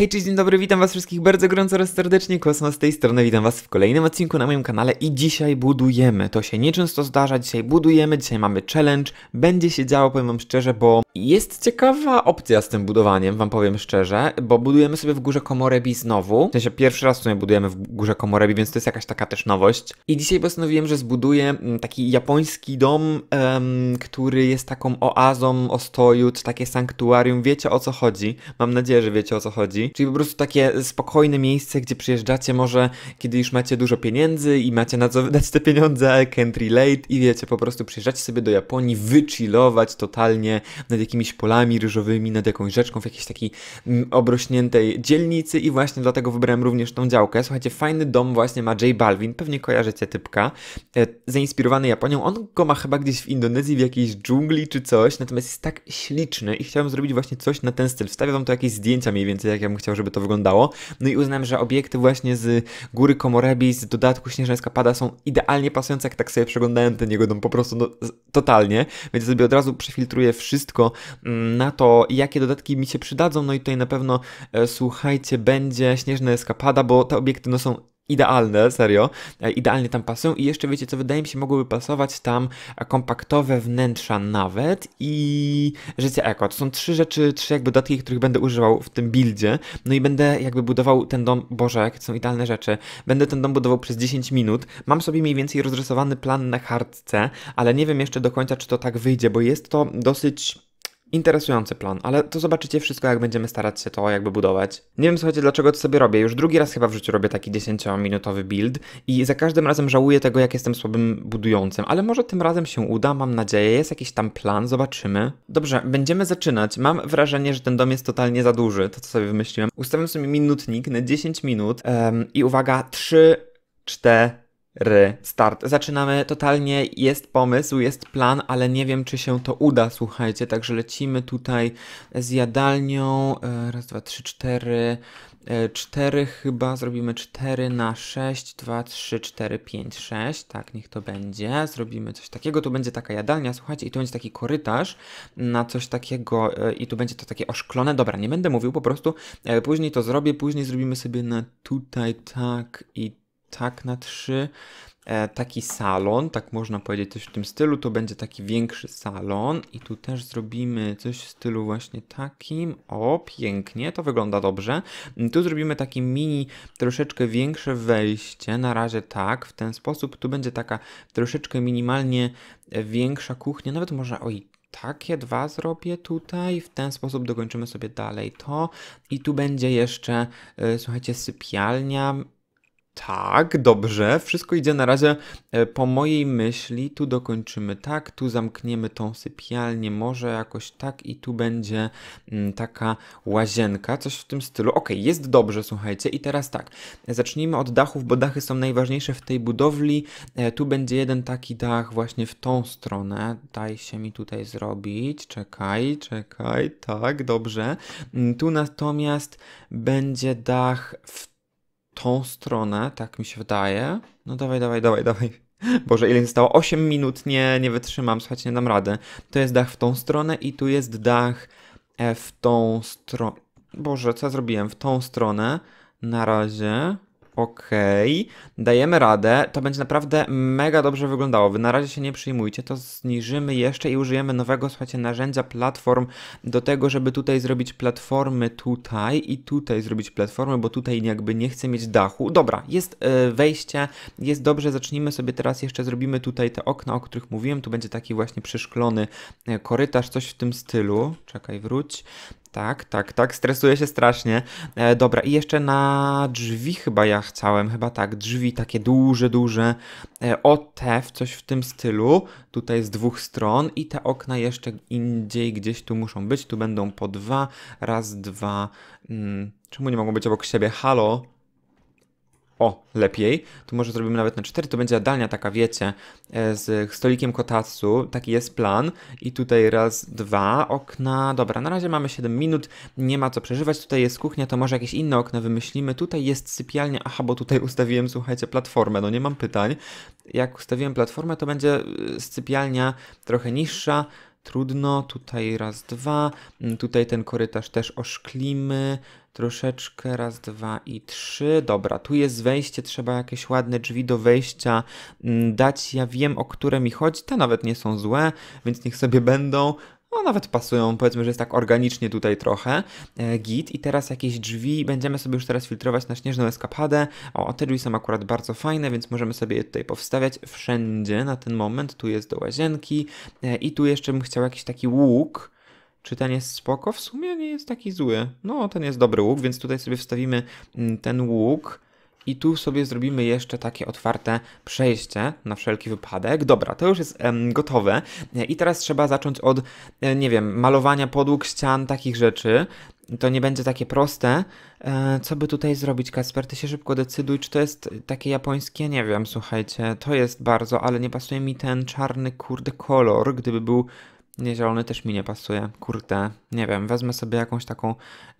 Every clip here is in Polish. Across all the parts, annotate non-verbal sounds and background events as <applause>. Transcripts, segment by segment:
Hej, cześć, dzień dobry, witam was wszystkich bardzo gorąco oraz serdecznie, Kosmos z tej strony, witam was w kolejnym odcinku na moim kanale i dzisiaj budujemy, to się nieczęsto zdarza, dzisiaj budujemy, dzisiaj mamy challenge, będzie się działo, powiem wam szczerze, bo jest ciekawa opcja z tym budowaniem, wam powiem szczerze, bo budujemy sobie w górze Komorebi znowu. W sensie pierwszy raz w sumie budujemy w górze Komorebi, więc to jest jakaś taka też nowość. I dzisiaj postanowiłem, że zbuduję mm, taki japoński dom, em, który jest taką oazą ostoju, czy takie sanktuarium. Wiecie o co chodzi. Mam nadzieję, że wiecie o co chodzi. Czyli po prostu takie spokojne miejsce, gdzie przyjeżdżacie może, kiedy już macie dużo pieniędzy i macie na co wydać te pieniądze, country relate i wiecie, po prostu przyjeżdżacie sobie do Japonii, wychillować totalnie nad jakimiś polami ryżowymi, nad jakąś rzeczką, w jakiejś takiej mm, obrośniętej dzielnicy i właśnie dlatego wybrałem również tą działkę. Słuchajcie, fajny dom właśnie ma J Balvin, pewnie kojarzycie typka, e, zainspirowany Japonią. On go ma chyba gdzieś w Indonezji, w jakiejś dżungli czy coś, natomiast jest tak śliczny i chciałem zrobić właśnie coś na ten styl. Wstawię wam to jakieś zdjęcia mniej więcej, jak ja bym chciał, żeby to wyglądało. No i uznałem, że obiekty właśnie z góry Komorebi, z dodatku Śnieżańska pada są idealnie pasujące, jak tak sobie przeglądałem ten jego dom, po prostu no, totalnie, więc sobie od razu przefiltruję wszystko, Mm, na to, jakie dodatki mi się przydadzą. No i tutaj na pewno, e, słuchajcie, będzie śnieżna eskapada, bo te obiekty no, są idealne, serio, e, idealnie tam pasują i jeszcze wiecie co, wydaje mi się mogłyby pasować tam e, kompaktowe wnętrza nawet i życie eko. To są trzy rzeczy, trzy jakby dodatki, których będę używał w tym buildzie, no i będę jakby budował ten dom, boże, jakie są idealne rzeczy, będę ten dom budował przez 10 minut, mam sobie mniej więcej rozrysowany plan na kartce, ale nie wiem jeszcze do końca, czy to tak wyjdzie, bo jest to dosyć Interesujący plan, ale to zobaczycie wszystko, jak będziemy starać się to jakby budować. Nie wiem, słuchajcie, dlaczego to sobie robię. Już drugi raz chyba w życiu robię taki 10-minutowy build i za każdym razem żałuję tego, jak jestem słabym budującym, ale może tym razem się uda, mam nadzieję. Jest jakiś tam plan, zobaczymy. Dobrze, będziemy zaczynać. Mam wrażenie, że ten dom jest totalnie za duży, to co sobie wymyśliłem. Ustawiam sobie minutnik na 10 minut um, i uwaga, 3, 4, Restart. Zaczynamy totalnie, jest pomysł, jest plan, ale nie wiem, czy się to uda, słuchajcie. Także lecimy tutaj z jadalnią. E, raz, dwa, trzy, cztery. E, cztery chyba, zrobimy 4 na 6, 2, 3, 4, 5, 6, tak, niech to będzie, zrobimy coś takiego, tu będzie taka jadalnia, słuchajcie, i tu będzie taki korytarz na coś takiego e, i tu będzie to takie oszklone, dobra, nie będę mówił, po prostu później to zrobię, później zrobimy sobie na tutaj tak i tak na trzy e, Taki salon, tak można powiedzieć, coś w tym stylu. To będzie taki większy salon, i tu też zrobimy coś w stylu właśnie takim. O, pięknie, to wygląda dobrze. Tu zrobimy taki mini, troszeczkę większe wejście. Na razie tak, w ten sposób. Tu będzie taka troszeczkę minimalnie e, większa kuchnia, nawet może, oj, takie dwa zrobię tutaj, w ten sposób dokończymy sobie dalej to i tu będzie jeszcze, e, słuchajcie, sypialnia, tak, dobrze, wszystko idzie na razie e, po mojej myśli. Tu dokończymy tak, tu zamkniemy tą sypialnię, może jakoś tak i tu będzie mm, taka łazienka, coś w tym stylu. Ok, jest dobrze, słuchajcie. I teraz tak, zacznijmy od dachów, bo dachy są najważniejsze w tej budowli. E, tu będzie jeden taki dach właśnie w tą stronę. Daj się mi tutaj zrobić. Czekaj, czekaj, tak, dobrze. Mm, tu natomiast będzie dach w tą stronę, tak mi się wydaje. No dawaj, dawaj, dawaj, dawaj. Boże, ile zostało? 8 minut, nie, nie wytrzymam, słuchajcie, nie dam rady. To jest dach w tą stronę i tu jest dach e, w tą stronę. Boże, co ja zrobiłem? W tą stronę. Na razie okej, okay, dajemy radę, to będzie naprawdę mega dobrze wyglądało. Wy na razie się nie przyjmujcie, to zniżymy jeszcze i użyjemy nowego, słuchajcie, narzędzia platform do tego, żeby tutaj zrobić platformy tutaj i tutaj zrobić platformy, bo tutaj jakby nie chcę mieć dachu. Dobra, jest e, wejście, jest dobrze, zacznijmy sobie teraz jeszcze, zrobimy tutaj te okna, o których mówiłem, tu będzie taki właśnie przeszklony e, korytarz, coś w tym stylu. Czekaj, wróć. Tak, tak, tak, stresuję się strasznie. E, dobra, i jeszcze na drzwi chyba ja chciałem, chyba tak, drzwi takie duże, duże, e, w coś w tym stylu, tutaj z dwóch stron i te okna jeszcze indziej gdzieś tu muszą być, tu będą po dwa, raz, dwa, mm, czemu nie mogą być obok siebie, halo, o lepiej, Tu może zrobimy nawet na 4, to będzie jadalnia taka, wiecie, e, z stolikiem kotatsu, taki jest plan i tutaj raz, dwa okna, dobra, na razie mamy 7 minut, nie ma co przeżywać, tutaj jest kuchnia, to może jakieś inne okna wymyślimy, tutaj jest sypialnia, aha, bo tutaj ustawiłem, słuchajcie, platformę, no nie mam pytań, jak ustawiłem platformę, to będzie y, sypialnia trochę niższa, trudno, tutaj raz, dwa, mm, tutaj ten korytarz też oszklimy, troszeczkę, raz, dwa i trzy, dobra, tu jest wejście, trzeba jakieś ładne drzwi do wejścia mm, dać, ja wiem o które mi chodzi, te nawet nie są złe, więc niech sobie będą, no nawet pasują, powiedzmy, że jest tak organicznie tutaj trochę, e, git i teraz jakieś drzwi, będziemy sobie już teraz filtrować na śnieżną eskapadę, o, te drzwi są akurat bardzo fajne, więc możemy sobie je tutaj powstawiać wszędzie na ten moment, tu jest do łazienki e, i tu jeszcze bym chciał jakiś taki łuk, czy ten jest spoko? W sumie nie jest taki zły, no ten jest dobry łuk, więc tutaj sobie wstawimy mm, ten łuk, i tu sobie zrobimy jeszcze takie otwarte przejście na wszelki wypadek. Dobra, to już jest em, gotowe i teraz trzeba zacząć od, e, nie wiem, malowania podłóg, ścian, takich rzeczy. To nie będzie takie proste. E, co by tutaj zrobić, Kasper? Ty się szybko decyduj, czy to jest takie japońskie? Nie wiem, słuchajcie, to jest bardzo, ale nie pasuje mi ten czarny, kurde, kolor. Gdyby był nie, zielony też mi nie pasuje. Kurde, nie wiem, wezmę sobie jakąś taką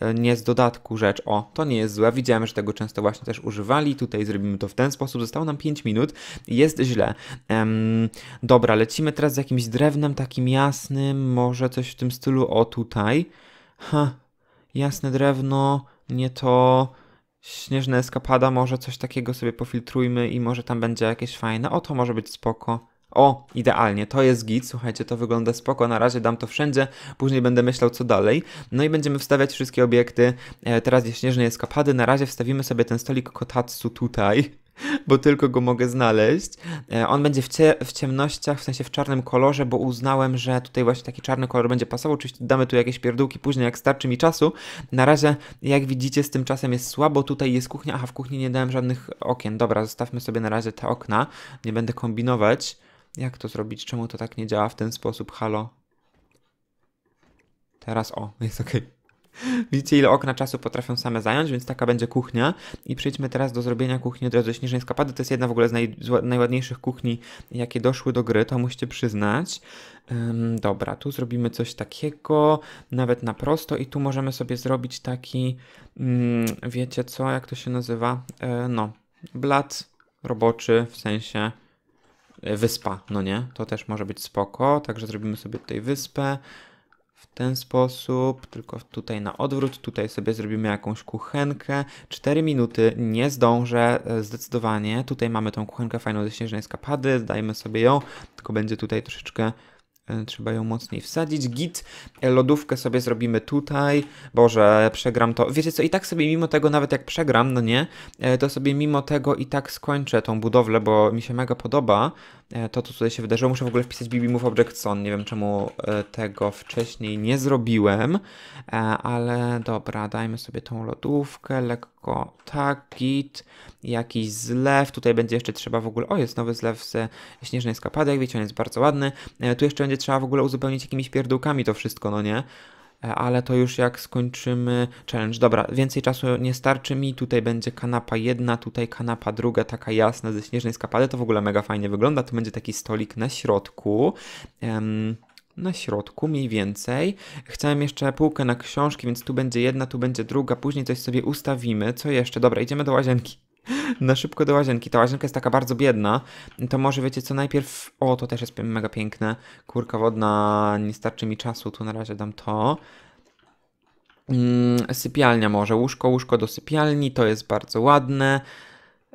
e, nie z dodatku rzecz. O, to nie jest złe. Widziałem, że tego często właśnie też używali. Tutaj zrobimy to w ten sposób. Zostało nam 5 minut. Jest źle. Ehm, dobra, lecimy teraz z jakimś drewnem takim jasnym. Może coś w tym stylu. O, tutaj. Ha, jasne drewno. Nie to śnieżna eskapada, może coś takiego sobie pofiltrujmy i może tam będzie jakieś fajne. O, to może być spoko. O, idealnie, to jest git, słuchajcie, to wygląda spoko, na razie dam to wszędzie, później będę myślał co dalej. No i będziemy wstawiać wszystkie obiekty, e, teraz jest śnieżne na razie wstawimy sobie ten stolik kotatsu tutaj, <laughs> bo tylko go mogę znaleźć. E, on będzie w, cie w, ciemnościach, w sensie w czarnym kolorze, bo uznałem, że tutaj właśnie taki czarny kolor będzie pasował. Oczywiście damy tu jakieś pierdółki później, jak starczy mi czasu. Na razie, jak widzicie, z tym czasem jest słabo. Tutaj jest kuchnia, aha, w kuchni nie dałem żadnych okien. Dobra, zostawmy sobie na razie te okna, nie będę kombinować. Jak to zrobić? Czemu to tak nie działa w ten sposób? Halo? Teraz o, <laughs> jest ok. Widzicie, ile okna czasu potrafią same zająć, więc taka będzie kuchnia. I przejdźmy teraz do zrobienia kuchni od razu śnieżnej skapady. To jest jedna w ogóle z naj, najładniejszych kuchni, jakie doszły do gry, to musicie przyznać. Ym, dobra, tu zrobimy coś takiego, nawet na prosto. I tu możemy sobie zrobić taki, ym, wiecie co, jak to się nazywa? Yy, no, blat roboczy, w sensie E, wyspa, no nie? To też może być spoko, także zrobimy sobie tutaj wyspę w ten sposób, tylko tutaj na odwrót, tutaj sobie zrobimy jakąś kuchenkę. 4 minuty, nie zdążę e, zdecydowanie. Tutaj mamy tą kuchenkę fajną ze śnieżnej skapady, dajmy sobie ją, tylko będzie tutaj troszeczkę E, trzeba ją mocniej wsadzić. Git, e, lodówkę sobie zrobimy tutaj. Boże, przegram to. Wiecie co, i tak sobie mimo tego, nawet jak przegram, no nie, e, to sobie mimo tego i tak skończę tą budowlę, bo mi się mega podoba to, co tutaj się wydarzyło. Muszę w ogóle wpisać BB Move Objectson. Nie wiem, czemu tego wcześniej nie zrobiłem, ale dobra, dajmy sobie tą lodówkę, lekko tak, git, jakiś zlew. Tutaj będzie jeszcze trzeba w ogóle, o jest nowy zlew z śnieżnej skapady, jak wiecie, on jest bardzo ładny. Tu jeszcze będzie trzeba w ogóle uzupełnić jakimiś pierdółkami to wszystko, no nie? E, ale to już jak skończymy challenge. Dobra, więcej czasu nie starczy mi, tutaj będzie kanapa jedna, tutaj kanapa druga, taka jasna ze śnieżnej skapady, to w ogóle mega fajnie wygląda, to będzie taki stolik na środku. Um, na środku mniej więcej. Chciałem jeszcze półkę na książki, więc tu będzie jedna, tu będzie druga, później coś sobie ustawimy. Co jeszcze? Dobra, idziemy do łazienki na szybko do łazienki. Ta łazienka jest taka bardzo biedna. To może wiecie co, najpierw... O, to też jest mega piękne. Kurka wodna, nie starczy mi czasu, tu na razie dam to. Mm, sypialnia może, łóżko, łóżko do sypialni, to jest bardzo ładne.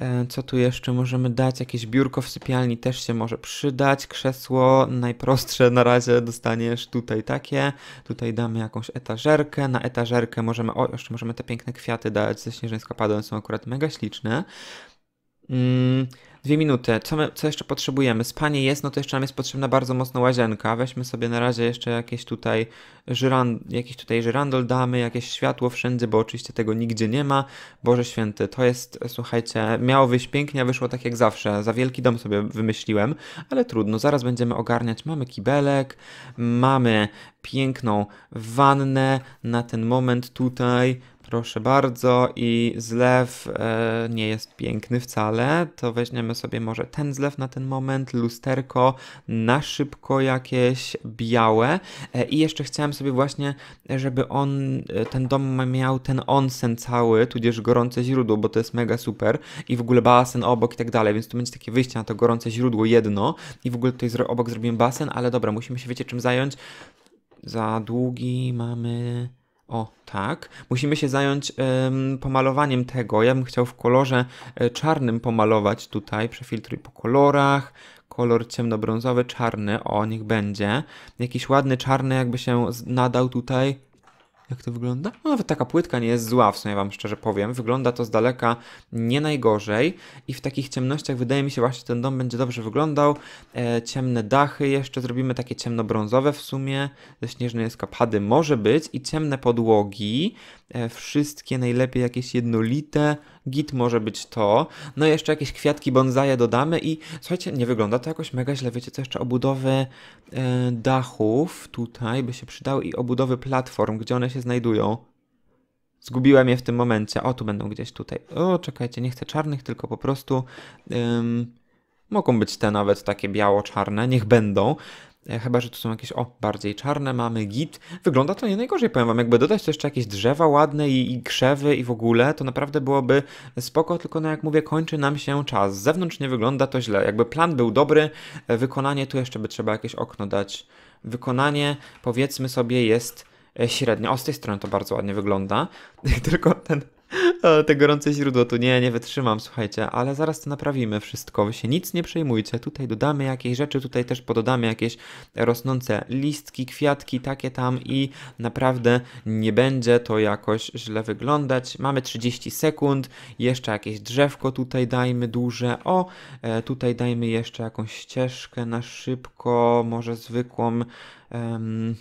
E, co tu jeszcze możemy dać? Jakieś biurko w sypialni też się może przydać. Krzesło najprostsze na razie dostaniesz tutaj takie. Tutaj damy jakąś etażerkę. Na etażerkę możemy, o, jeszcze możemy te piękne kwiaty dać ze śnieżyńska padą, są akurat mega śliczne. Mm, Dwie minuty. Co, my, co jeszcze potrzebujemy? Spanie jest, no to jeszcze nam jest potrzebna bardzo mocno łazienka. Weźmy sobie na razie jeszcze jakieś tutaj, żyrand, jakieś tutaj żyrandol damy, jakieś światło wszędzie, bo oczywiście tego nigdzie nie ma. Boże święty, to jest, słuchajcie, miało wyjść pięknie, a wyszło tak jak zawsze. Za wielki dom sobie wymyśliłem, ale trudno, zaraz będziemy ogarniać. Mamy kibelek, mamy piękną wannę na ten moment tutaj Proszę bardzo i zlew e, nie jest piękny wcale, to weźmiemy sobie może ten zlew na ten moment, lusterko na szybko jakieś białe e, i jeszcze chciałem sobie właśnie, żeby on, e, ten dom miał ten onsen cały, tudzież gorące źródło, bo to jest mega super i w ogóle basen obok i tak dalej, więc tu będzie takie wyjście na to gorące źródło jedno i w ogóle tutaj obok zrobimy basen, ale dobra, musimy się wiecie czym zająć. Za długi mamy o, tak. Musimy się zająć ym, pomalowaniem tego. Ja bym chciał w kolorze y, czarnym pomalować tutaj. Przefiltruj po kolorach. Kolor ciemnobrązowy, czarny. O, niech będzie. Jakiś ładny czarny jakby się nadał tutaj. Jak to wygląda? No, nawet taka płytka nie jest zła, w sumie wam szczerze powiem. Wygląda to z daleka nie najgorzej i w takich ciemnościach wydaje mi się właśnie ten dom będzie dobrze wyglądał. E, ciemne dachy jeszcze zrobimy, takie ciemnobrązowe w sumie. Ze śnieżnej eskapady może być i ciemne podłogi. E, wszystkie najlepiej jakieś jednolite. Git może być to. No i jeszcze jakieś kwiatki bonsaje dodamy i słuchajcie, nie wygląda to jakoś mega źle. Wiecie co, jeszcze obudowy e, dachów tutaj by się przydały i obudowy platform, gdzie one się się znajdują. Zgubiłem je w tym momencie. O, tu będą gdzieś tutaj. O, czekajcie, nie chcę czarnych, tylko po prostu. Ym, mogą być te nawet takie biało-czarne, niech będą. E, chyba, że tu są jakieś, o, bardziej czarne, mamy git. Wygląda to nie najgorzej, powiem wam. Jakby dodać jeszcze jakieś drzewa ładne i, i krzewy i w ogóle, to naprawdę byłoby spoko, tylko no jak mówię, kończy nam się czas. Z zewnątrz nie wygląda to źle. Jakby plan był dobry, e, wykonanie, tu jeszcze by trzeba jakieś okno dać. Wykonanie, powiedzmy sobie, jest E, średnio. O, z tej strony to bardzo ładnie wygląda, <laughs> tylko ten, te gorące źródło tu nie, nie wytrzymam, słuchajcie, ale zaraz to naprawimy wszystko, wy się nic nie przejmujcie, tutaj dodamy jakieś rzeczy, tutaj też pododamy jakieś rosnące listki, kwiatki, takie tam i naprawdę nie będzie to jakoś źle wyglądać. Mamy 30 sekund, jeszcze jakieś drzewko tutaj dajmy duże, o, e, tutaj dajmy jeszcze jakąś ścieżkę na szybko, może zwykłą, um,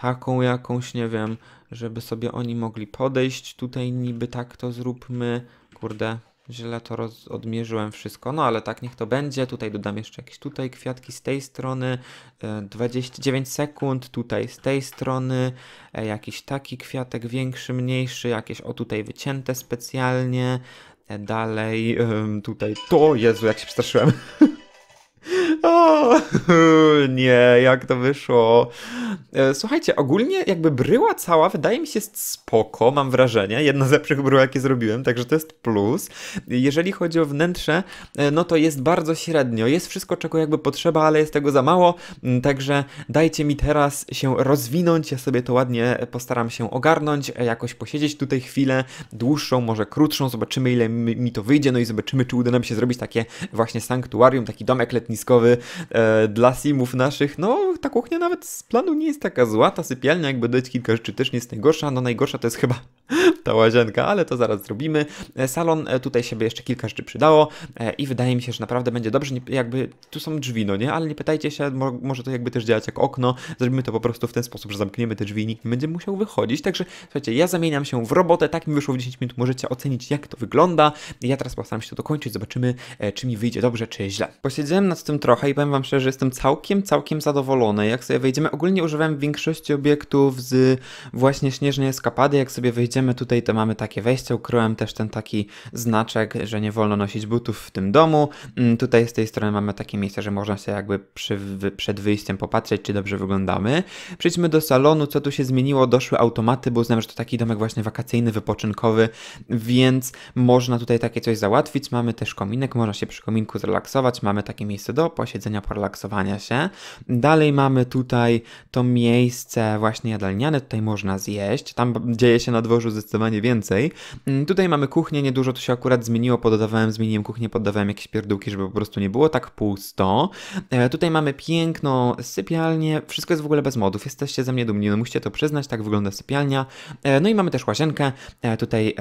taką jakąś, nie wiem, żeby sobie oni mogli podejść. Tutaj niby tak to zróbmy. Kurde, źle to roz, odmierzyłem wszystko, no ale tak niech to będzie. Tutaj dodam jeszcze jakieś tutaj kwiatki z tej strony, 29 e, sekund, tutaj z tej strony, e, jakiś taki kwiatek większy, mniejszy, jakieś o tutaj wycięte specjalnie. E, dalej, tutaj to, Jezu, jak się przestraszyłem. <laughs> <laughs> nie, jak to wyszło. E, słuchajcie, ogólnie jakby bryła cała wydaje mi się jest spoko, mam wrażenie. Jedna z lepszych brył, jakie zrobiłem, także to jest plus. Jeżeli chodzi o wnętrze, e, no to jest bardzo średnio. Jest wszystko, czego jakby potrzeba, ale jest tego za mało, mm, także dajcie mi teraz się rozwinąć. Ja sobie to ładnie postaram się ogarnąć, e, jakoś posiedzieć tutaj chwilę, dłuższą, może krótszą, zobaczymy ile mi to wyjdzie, no i zobaczymy, czy uda nam się zrobić takie właśnie sanktuarium, taki domek letniskowy, e, dla simów naszych, no ta kuchnia nawet z planu nie jest taka zła, ta sypialnia jakby dodać kilka rzeczy też nie jest najgorsza, no najgorsza to jest chyba <laughs> ta łazienka, ale to zaraz zrobimy. E, salon, e, tutaj się by jeszcze kilka rzeczy przydało e, i wydaje mi się, że naprawdę będzie dobrze, jakby tu są drzwi, no nie? Ale nie pytajcie się, może to jakby też działać jak okno, zrobimy to po prostu w ten sposób, że zamkniemy te drzwi i nikt nie będzie musiał wychodzić, także słuchajcie, ja zamieniam się w robotę, tak mi wyszło w 10 minut, możecie ocenić jak to wygląda. Ja teraz postaram się to dokończyć, zobaczymy czy mi wyjdzie dobrze, czy źle. Posiedziałem nad tym trochę i powiem wam szczerze, że jestem całkiem, całkiem zadowolony. Jak sobie wejdziemy, ogólnie używałem większości obiektów z właśnie śnieżnej eskapady, jak sobie wejdziemy tutaj, to mamy takie wejście. Ukryłem też ten taki znaczek, że nie wolno nosić butów w tym domu. Mm, tutaj z tej strony mamy takie miejsce, że można się jakby przy, przed wyjściem popatrzeć, czy dobrze wyglądamy. Przejdźmy do salonu, co tu się zmieniło. Doszły automaty, bo znam, że to taki domek właśnie wakacyjny, wypoczynkowy, więc można tutaj takie coś załatwić. Mamy też kominek, można się przy kominku zrelaksować. Mamy takie miejsce do posiedzenia, porelaksowania się. Dalej mamy tutaj to miejsce właśnie jadalniane, tutaj można zjeść. Tam dzieje się na dworze już zdecydowanie więcej. Mm, tutaj mamy kuchnię, niedużo to się akurat zmieniło, pododawałem, zmieniłem kuchnię, poddawałem jakieś pierdółki, żeby po prostu nie było tak pusto. E, tutaj mamy piękną sypialnię, wszystko jest w ogóle bez modów, jesteście ze mnie dumni, no musicie to przyznać, tak wygląda sypialnia. E, no i mamy też łazienkę, e, tutaj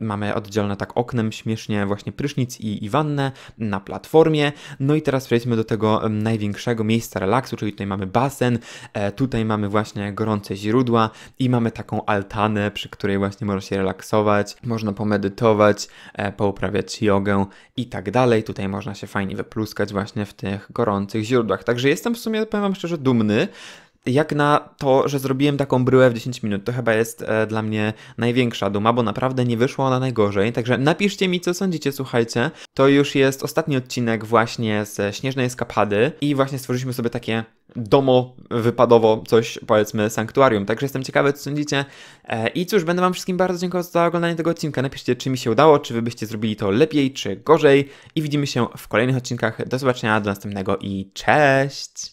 mamy oddzielone tak oknem śmiesznie właśnie prysznic i, i wannę na platformie. No i teraz przejdźmy do tego największego miejsca relaksu, czyli tutaj mamy basen, tutaj mamy właśnie gorące źródła i mamy taką altanę, przy której której właśnie można się relaksować, można pomedytować, e, pouprawiać jogę i tak dalej. Tutaj można się fajnie wypluskać właśnie w tych gorących źródłach. Także jestem w sumie, powiem wam szczerze, dumny jak na to, że zrobiłem taką bryłę w 10 minut, to chyba jest e, dla mnie największa duma, bo naprawdę nie wyszło ona najgorzej. Także napiszcie mi, co sądzicie, słuchajcie. To już jest ostatni odcinek właśnie ze Śnieżnej Eskapady i właśnie stworzyliśmy sobie takie domo wypadowo, coś powiedzmy sanktuarium. Także jestem ciekawy, co sądzicie. E, I cóż, będę Wam wszystkim bardzo dziękował za oglądanie tego odcinka. Napiszcie, czy mi się udało, czy Wy byście zrobili to lepiej, czy gorzej. I widzimy się w kolejnych odcinkach. Do zobaczenia, do następnego i cześć!